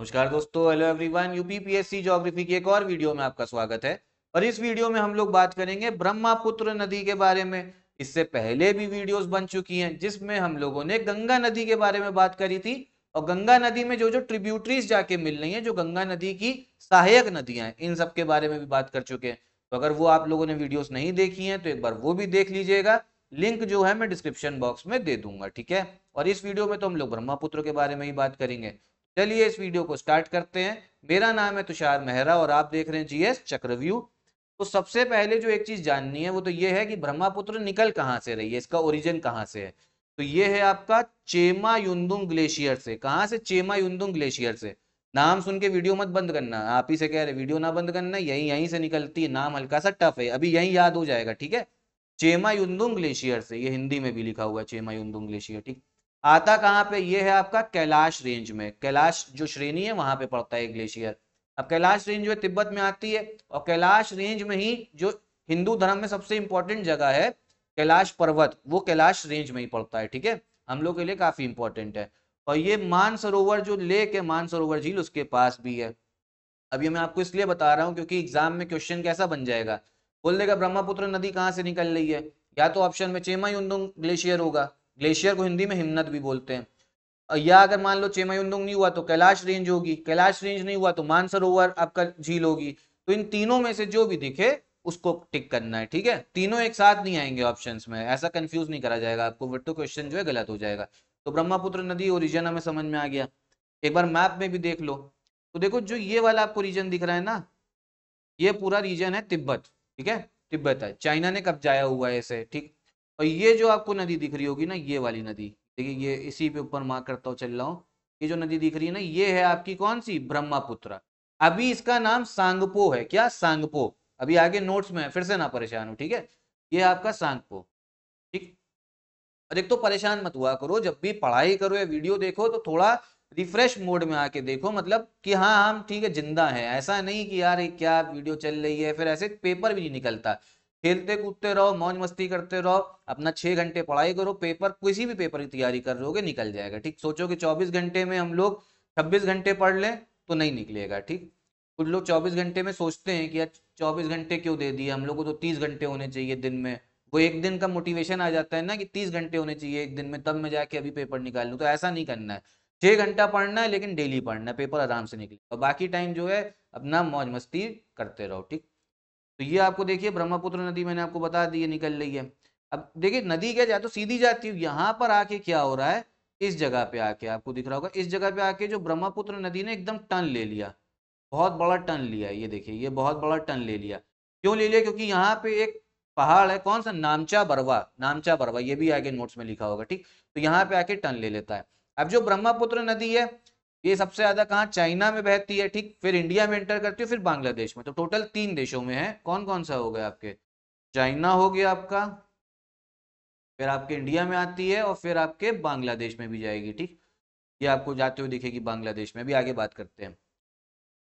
नमस्कार दोस्तों hello everyone UPPSC geography की एक और वीडियो में आपका स्वागत है और इस वीडियो में हम लोग बात करेंगे ब्रह्मपुत्र नदी के बारे में इससे पहले भी वीडियोस बन चुकी हैं जिसमें हम लोगों ने गंगा नदी के बारे में बात करी थी और गंगा नदी में जो जो ट्रिब्यूटरीज जाके मिल रही है जो गंगा नदी की सहायक नदियां हैं इन सब के बारे में भी बात कर चुके हैं तो अगर वो आप लोगों ने वीडियोज नहीं देखी है तो एक बार वो भी देख लीजिएगा लिंक जो है मैं डिस्क्रिप्शन बॉक्स में दे दूंगा ठीक है और इस वीडियो में तो हम लोग ब्रह्मपुत्र के बारे में ही बात करेंगे चलिए इस वीडियो को स्टार्ट करते हैं मेरा नाम है तुषार मेहरा और आप देख रहे हैं जीएस चक्रव्यू तो सबसे पहले जो एक चीज जाननी है वो तो ये है कि ब्रह्मपुत्र निकल कहाँ से रही है इसका ओरिजिन कहाँ से है तो ये है आपका चेमा युंदुम ग्लेशियर से कहाँ से चेमा युदुंग ग्लेशियर से नाम सुन के वीडियो मत बंद करना आप ही से कह रहे वीडियो ना बंद करना यही यहीं से निकलती है नाम हल्का सा टफ है अभी यही याद हो जाएगा ठीक है चेमा युंदुम ग्लेशियर से ये हिंदी में भी लिखा हुआ है चेमा युंदुम ग्लेशियर ठीक आता कहाँ पे ये है आपका कैलाश रेंज में कैलाश जो श्रेणी है वहां पे पड़ता है ग्लेशियर अब कैलाश रेंज जो तिब्बत में आती है और कैलाश रेंज में ही जो हिंदू धर्म में सबसे इंपॉर्टेंट जगह है कैलाश पर्वत वो कैलाश रेंज में ही पड़ता है ठीक है हम लोग के लिए काफी इंपॉर्टेंट है और ये मानसरोवर जो लेक है मानसरोवर झील उसके पास भी है अब ये मैं आपको इसलिए बता रहा हूँ क्योंकि एग्जाम में क्वेश्चन कैसा बन जाएगा बोल देगा ब्रह्मपुत्र नदी कहाँ से निकल रही है या तो ऑप्शन में चेमा ग्लेशियर होगा ग्लेशियर को हिंदी में हिमनद भी बोलते हैं या अगर मान लो चेमायुंदुंग नहीं हुआ तो कैलाश रेंज होगी कैलाश रेंज नहीं हुआ तो मानसरोवर आपका झील होगी तो इन तीनों में से जो भी दिखे उसको टिक करना है ठीक है तीनों एक साथ नहीं आएंगे ऑप्शन में ऐसा कंफ्यूज नहीं करा जाएगा आपको बट क्वेश्चन तो जो है गलत हो जाएगा तो ब्रह्मपुत्र नदी और रीजन हमें समझ में आ गया एक बार मैप में भी देख लो तो देखो जो ये वाला आपको रीजन दिख रहा है ना ये पूरा रीजन है तिब्बत ठीक है तिब्बत है चाइना ने कब जाया हुआ है इसे ठीक और ये जो आपको नदी दिख रही होगी ना ये वाली नदी देखिए ये इसी पे ऊपर मार्क करता हूँ चल रहा हूँ ये जो नदी दिख रही है ना ये है आपकी कौन सी ब्रह्मपुत्र अभी इसका नाम सांगपो है क्या सांगपो अभी आगे नोट्स में है फिर से ना परेशान हो ठीक है ये आपका सांगपो ठीक और एक तो परेशान मत हुआ करो जब भी पढ़ाई करो या वीडियो देखो तो थोड़ा रिफ्रेश मोड में आके देखो मतलब कि हाँ हम ठीक है जिंदा है ऐसा नहीं कि यार क्या वीडियो चल रही है फिर ऐसे पेपर भी नहीं निकलता खेलते कूदते रहो मौज मस्ती करते रहो अपना छः घंटे पढ़ाई करो पेपर किसी भी पेपर की तैयारी कर रहे निकल जाएगा ठीक सोचो कि चौबीस घंटे में हम लोग छब्बीस घंटे पढ़ लें तो नहीं निकलेगा ठीक कुछ लोग चौबीस घंटे में सोचते हैं कि यार चौबीस घंटे क्यों दे दिए हम लोग को तो तीस घंटे होने चाहिए दिन में वो एक दिन का मोटिवेशन आ जाता है ना कि तीस घंटे होने चाहिए एक दिन में तब मैं जाके अभी पेपर निकाल लूँ तो ऐसा नहीं करना है छह घंटा पढ़ना है लेकिन डेली पढ़ना है पेपर आराम से निकले और बाकी टाइम जो है अपना मौज मस्ती करते रहो ठीक तो ये आपको देखिए ब्रह्मपुत्र नदी मैंने आपको बता दी ये निकल रही है अब देखिए नदी क्या जाए तो सीधी जाती है यहाँ पर आके क्या हो रहा है इस जगह पे आके आपको दिख रहा होगा इस जगह पे आके जो ब्रह्मपुत्र नदी ने एकदम टन ले लिया बहुत बड़ा टन लिया ये देखिए ये बहुत बड़ा टन ले लिया क्यों ले लिया क्योंकि यहाँ पे एक पहाड़ है कौन सा नामचा बरवा नामचा बरवा ये भी आगे नोट्स में लिखा होगा ठीक तो यहाँ पे आके टन ले लेता है अब जो ब्रह्मपुत्र नदी है ये सबसे ज्यादा कहाँ चाइना में बहती है ठीक फिर इंडिया में एंटर करती है फिर बांग्लादेश में तो टोटल तीन देशों में है कौन कौन सा हो गया आपके चाइना हो गया आपका फिर आपके इंडिया में आती है और फिर आपके बांग्लादेश में भी जाएगी ठीक ये आपको जाते हुए दिखेगी बांग्लादेश में भी आगे बात करते हैं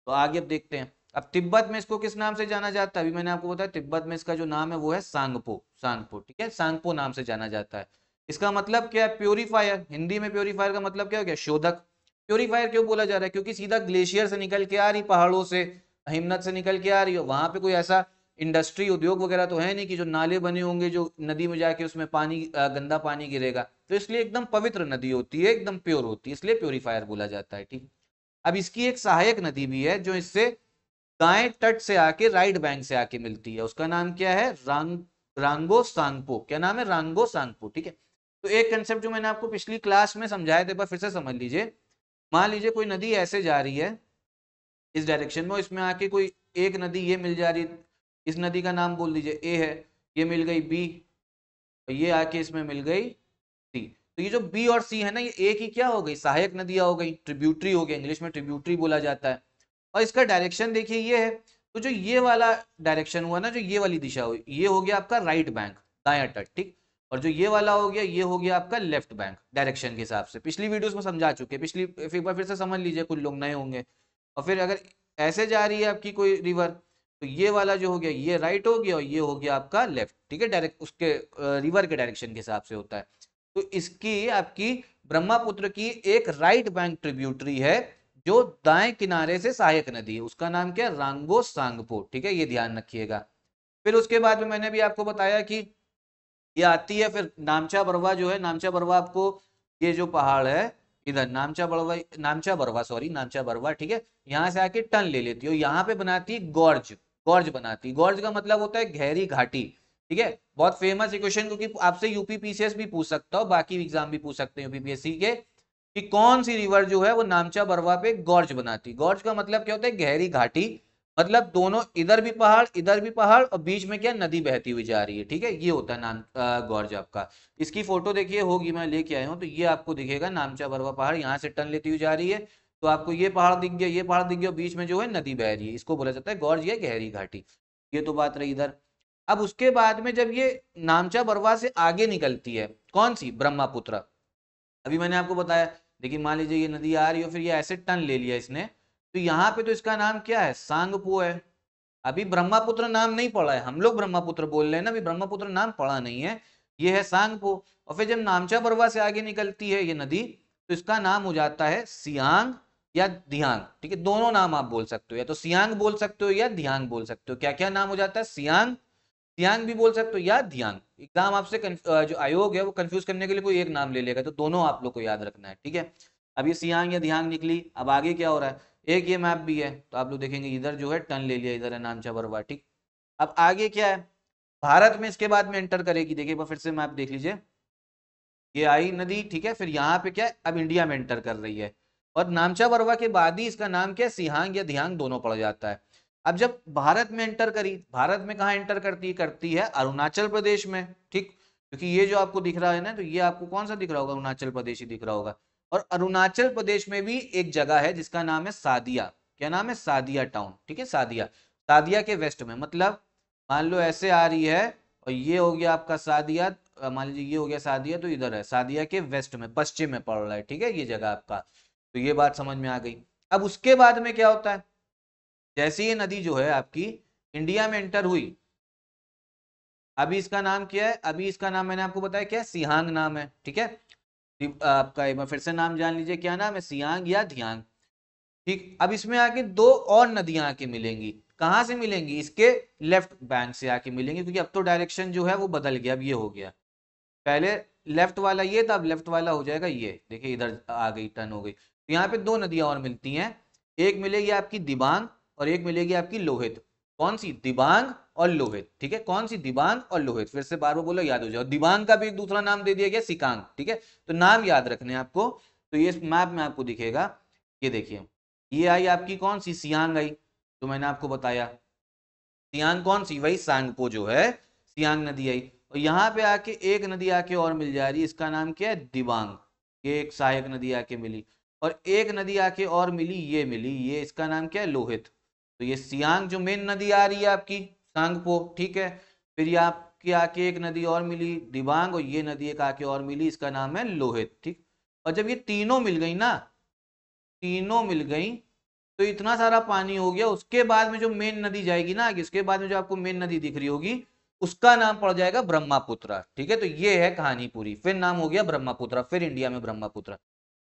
तो आगे अब देखते हैं अब तिब्बत में इसको किस नाम से जाना जाता है अभी मैंने आपको बताया तिब्बत में इसका जो नाम है वो है सांगपो सांगपो ठीक है सांगपो नाम से जाना जाता है इसका मतलब क्या है प्योरीफायर हिंदी में प्योरीफायर का मतलब क्या हो गया शोधक प्योरीफायर क्यों बोला जा रहा है क्योंकि सीधा ग्लेशियर से निकल के आ रही पहाड़ों से हिमनत से निकल के आ रही हो वहां पे कोई ऐसा इंडस्ट्री उद्योग वगैरह तो है नहीं कि जो नाले बने होंगे जो नदी में जाके उसमें पानी गंदा पानी गिरेगा तो इसलिए एकदम पवित्र नदी होती है एकदम प्योर होती है इसलिए प्योरीफायर बोला जाता है ठीक अब इसकी एक सहायक नदी भी है जो इससे दाएं तट से आके राइट बैंक से आके मिलती है उसका नाम क्या है रांग रांगो सांगपो क्या नाम है रांगो सांगपो ठीक है तो एक कंसेप्ट जो मैंने आपको पिछली क्लास में समझाया था फिर से समझ लीजिए मान लीजिए कोई नदी ऐसे जा रही है इस डायरेक्शन में इसमें आके कोई एक नदी ये मिल जा रही इस नदी का नाम बोल दीजिए ए है ये मिल गई बी और ये आके इसमें मिल गई सी तो ये जो बी और सी है ना ये ए की क्या हो गई सहायक नदियां हो गई ट्रिब्यूटरी हो गई इंग्लिश में ट्रिब्यूटरी बोला जाता है और इसका डायरेक्शन देखिए ये है तो जो ये वाला डायरेक्शन हुआ ना जो ये वाली दिशा हुई ये हो गया आपका राइट बैंक दाया तट ठीक और जो ये वाला हो गया ये हो गया आपका लेफ्ट बैंक डायरेक्शन के हिसाब से पिछली वीडियोस में समझा चुके पिछली एक बार फिर से समझ लीजिए कुछ लोग नए होंगे और फिर अगर ऐसे जा रही है आपकी कोई रिवर तो ये वाला जो हो गया ये राइट हो गया और ये हो गया आपका लेफ्ट ठीक है डायरेक्ट उसके रिवर के डायरेक्शन के हिसाब से होता है तो इसकी आपकी ब्रह्मापुत्र की एक राइट बैंक ट्रिब्यूटरी है जो दाएं किनारे से सहायक नदी है उसका नाम क्या है रांगो सांगपो ठीक है ये ध्यान रखिएगा फिर उसके बाद में मैंने भी आपको बताया कि ये आती है फिर नामचा बरवा जो है नामचा बरवा आपको ये जो पहाड़ है इधर नामचा बरवा नामचा बरवा सॉरी नामचा बरवा ठीक है यहाँ से आके टन ले लेती है यहाँ पे बनाती है गौर्ज गौर्ज बनाती गौर्ज का मतलब होता है गहरी घाटी ठीक है बहुत फेमस इक्वेशन क्योंकि आपसे पीसीएस भी पूछ सकता हो बाकी एग्जाम भी पूछ सकते हैं यूपीपीएससी के कि कौन सी रिवर जो है वो नामचा बरवा पे गौर्ज बनाती गौर्ज का मतलब क्या होता है गहरी घाटी मतलब दोनों इधर भी पहाड़ इधर भी पहाड़ और बीच में क्या नदी बहती हुई जा रही है ठीक है ये होता है नाम गौरज आपका इसकी फोटो देखिए होगी मैं लेके आया हूँ तो ये आपको दिखेगा नामचा बरवा पहाड़ यहाँ से टन लेती हुई जा रही है तो आपको ये पहाड़ दिख गया ये पहाड़ दिख गया बीच में जो है नदी बह रही है इसको बोला जाता है गौरज या गहरी घाटी ये तो बात रही इधर अब उसके बाद में जब ये नामचा बरवा से आगे निकलती है कौन सी ब्रह्मापुत्र अभी मैंने आपको बताया देखिए मान लीजिए ये नदी आ रही है फिर ये ऐसे टन ले लिया इसने तो यहाँ पे तो इसका नाम क्या है सांगपो है अभी ब्रह्मपुत्र नाम नहीं पड़ा है हम लोग ब्रह्मपुत्र बोल रहे हैं ना अभी ब्रह्मपुत्र नाम पड़ा नहीं है ये है सांगपो और फिर जब नामचा बरवा से आगे निकलती है ये नदी तो इसका नाम हो जाता है सियांग या ध्यांग ठीक है दोनों नाम आप बोल सकते हो या तो सियांग बोल सकते हो या ध्यांग बोल सकते हो क्या क्या नाम हो जाता है सियांग सियांग भी बोल सकते हो या धियांग एग्जाम आपसे जो आयोग है वो कंफ्यूज करने के लिए कोई एक नाम ले लेगा तो दोनों आप लोग को याद रखना है ठीक है अब ये सियांग या ध्यांग निकली अब आगे क्या हो रहा है एक ये मैप भी है तो आप लोग देखेंगे इधर जो है टर्न ले लिया इधर है नामचा बरवा ठीक अब आगे क्या है भारत में इसके बाद में एंटर करेगी देखिए फिर से मैप देख लीजिए ये आई नदी ठीक है फिर यहाँ पे क्या है अब इंडिया में एंटर कर रही है और नामचा बरवा के बाद ही इसका नाम क्या है सिहांग या ध्यांग दोनों पड़ जाता है अब जब भारत में एंटर करी भारत में कहाँ एंटर करती करती है अरुणाचल प्रदेश में ठीक क्योंकि ये जो आपको दिख रहा है ना तो ये आपको कौन सा दिख रहा होगा अरुणाचल प्रदेश ही दिख रहा होगा और अरुणाचल प्रदेश में भी एक जगह है जिसका नाम है सादिया क्या नाम है सादिया टाउन ठीक है सादिया सादिया के वेस्ट में मतलब मान लो ऐसे आ रही है और ये हो गया आपका सादिया मान लीजिए ये हो गया सादिया तो इधर है सादिया के वेस्ट में पश्चिम में पड़ रहा है ठीक है ये जगह आपका तो ये बात समझ में आ गई अब उसके बाद में क्या होता है जैसे ये नदी जो है आपकी इंडिया में एंटर हुई अभी इसका नाम क्या है अभी इसका नाम मैंने आपको बताया क्या सिहांग नाम है ठीक है आपका एक बार फिर से नाम जान लीजिए क्या नाम है सियांग या धियांग ठीक अब इसमें आके दो और नदियां आके मिलेंगी कहां से मिलेंगी इसके लेफ्ट बैंक से आके मिलेंगी क्योंकि अब तो डायरेक्शन जो है वो बदल गया अब ये हो गया पहले लेफ्ट वाला ये था अब लेफ्ट वाला हो जाएगा ये देखिए इधर आ गई टर्न हो गई तो यहाँ पे दो नदियां और मिलती हैं एक मिलेगी आपकी दिबांग और एक मिलेगी आपकी लोहित कौन सी दिबांग और लोहित ठीक है कौन सी दिबांग और लोहित फिर से बार बार बोलो याद हो जाओ दिबांग का भी एक दूसरा नाम दे दिया गया सिकांग ठीक है तो नाम याद रखने आपको तो ये मैप में आपको दिखेगा ये देखिए ये आई आपकी कौन सी सियांग आई तो मैंने आपको बताया सियांग कौन सी वही सांगपो जो है सियांग नदी आई और यहाँ पे आके एक नदी आके और मिल जा रही है इसका नाम क्या है दिबांग ये एक सहायक नदी आके मिली और एक नदी आके और मिली ये मिली ये इसका नाम क्या है लोहित तो ये सियांग जो मेन नदी आ रही है आपकी सांगपो ठीक है फिर ये आपकी आके एक नदी और मिली दिबांग और ये नदी एक आके और मिली इसका नाम है लोहित ठीक और जब ये तीनों मिल गई ना तीनों मिल गई तो इतना सारा पानी हो गया उसके बाद में जो मेन नदी जाएगी ना इसके बाद में जो आपको मेन नदी दिख रही होगी उसका नाम पड़ जाएगा ब्रह्मपुत्र ठीक है तो ये है कहानी पूरी फिर नाम हो गया ब्रह्मपुत्र फिर इंडिया में ब्रह्मपुत्र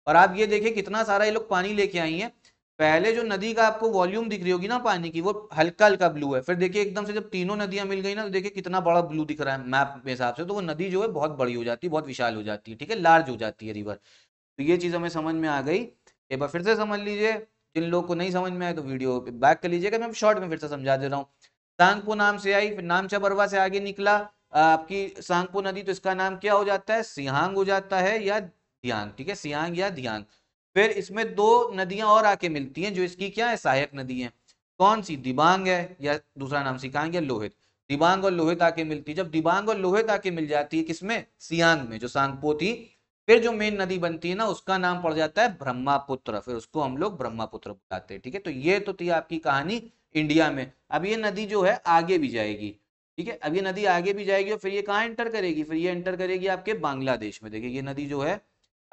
और आप ये देखिए कितना सारा ये लोग पानी लेके आई हैं पहले जो नदी का आपको वॉल्यूम दिख रही होगी ना पानी की वो हल्का हल्का ब्लू है फिर देखिए एकदम से जब तीनों नदियां मिल गई ना तो देखिए कितना बड़ा ब्लू दिख रहा है मैप के हिसाब से तो वो नदी जो है बहुत बड़ी हो जाती है बहुत विशाल हो जाती है ठीक है लार्ज हो जाती है रिवर तो ये चीज हमें समझ में आ गई एक बार फिर से समझ लीजिए जिन लोग को नहीं समझ में आए तो वीडियो बैक कर लीजिएगा मैं शॉर्ट में फिर से समझा दे रहा हूँ सांगपो नाम से आई फिर नाम चबरवा से आगे निकला आपकी सांगपो नदी तो इसका नाम क्या हो जाता है सियांग हो जाता है या ध्यांग ठीक है सियांग या ध्यांग फिर इसमें दो नदियां और आके मिलती हैं जो इसकी क्या है सहायक नदी है कौन सी दिबांग है या दूसरा नाम सिखाएंगे लोहित दिबांग और लोहित आके मिलती है जब दिबांग और लोहित आके मिल जाती है किसमें सियांग में जो सांगपो थी फिर जो मेन नदी बनती है ना उसका नाम पड़ जाता है ब्रह्मापुत्र फिर उसको हम लोग ब्रह्मापुत्र बुलाते हैं ठीक है तो ये तो थी आपकी कहानी इंडिया में अब ये नदी जो है आगे भी जाएगी ठीक है अब ये नदी आगे भी जाएगी और फिर ये कहाँ एंटर करेगी फिर ये एंटर करेगी आपके बांग्लादेश में देखिए ये नदी जो है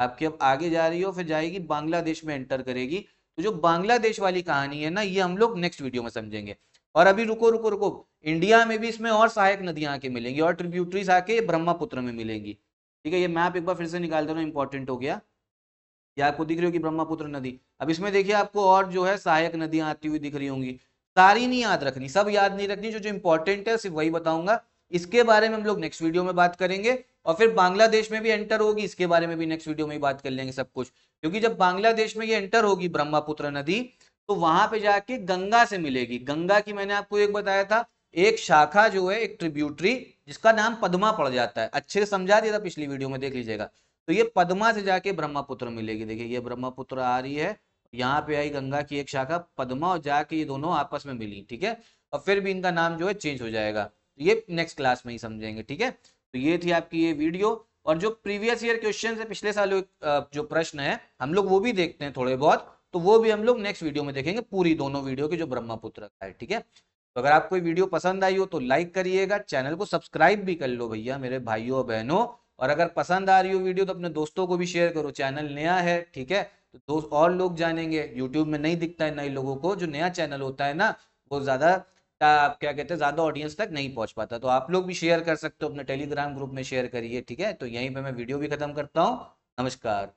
आपकी अब आगे जा रही हो फिर जाएगी बांग्लादेश में एंटर करेगी तो जो बांग्लादेश वाली कहानी है ना ये हम लोग नेक्स्ट वीडियो में समझेंगे और अभी रुको रुको रुको इंडिया में भी इसमें और सहायक नदियां आके मिलेंगी और ट्रिब्यूटरीज आके ब्रह्मपुत्र में मिलेंगी ठीक है ये मैप एक बार फिर से निकाल दे रहा हूँ इंपॉर्टेंट हो गया ये आपको दिख रही होगी ब्रह्मपुत्र नदी अब इसमें देखिए आपको और जो है सहायक नदियां आती हुई दिख रही होंगी सारी नहीं याद रखनी सब याद नहीं रखनी जो जो इंपॉर्टेंट है सिर्फ वही बताऊंगा इसके बारे में हम लोग नेक्स्ट वीडियो में बात करेंगे और फिर बांग्लादेश में भी एंटर होगी इसके बारे में भी नेक्स्ट वीडियो में बात कर लेंगे सब कुछ क्योंकि जब बांग्लादेश में ये एंटर होगी ब्रह्मपुत्र नदी तो वहां पे जाके गंगा से मिलेगी गंगा की मैंने आपको एक बताया था एक शाखा जो है एक ट्रिब्यूटरी जिसका नाम पदमा पड़ जाता है अच्छे से समझा दिया था पिछली वीडियो में देख लीजिएगा तो ये पदमा से जाके ब्रह्मपुत्र मिलेगी देखिए ये ब्रह्मपुत्र आ रही है यहाँ पे आई गंगा की एक शाखा पदमा और जाके ये दोनों आपस में मिली ठीक है और फिर भी इनका नाम जो है चेंज हो जाएगा ये नेक्स्ट क्लास में ही समझेंगे ठीक है तो ये थी आपकी ये वीडियो और जो प्रीवियस ईयर क्वेश्चन है पिछले साल जो प्रश्न है हम लोग वो भी देखते हैं थोड़े बहुत तो वो भी हम लोग नेक्स्ट वीडियो में देखेंगे पूरी दोनों वीडियो की जो ब्रह्मपुत्र का है ठीक है तो अगर आपको वीडियो पसंद आई हो तो लाइक करिएगा चैनल को सब्सक्राइब भी कर लो भैया मेरे भाइयों और बहनों और अगर पसंद आ रही हो वीडियो तो अपने दोस्तों को भी शेयर करो चैनल नया है ठीक है तो दोस्त और लोग जानेंगे यूट्यूब में नहीं दिखता है नए लोगों को जो नया चैनल होता है ना वो ज्यादा आप क्या कहते हैं ज़्यादा ऑडियंस तक नहीं पहुंच पाता तो आप लोग भी शेयर कर सकते हो अपने टेलीग्राम ग्रुप में शेयर करिए ठीक है तो यहीं पर मैं वीडियो भी खत्म करता हूँ नमस्कार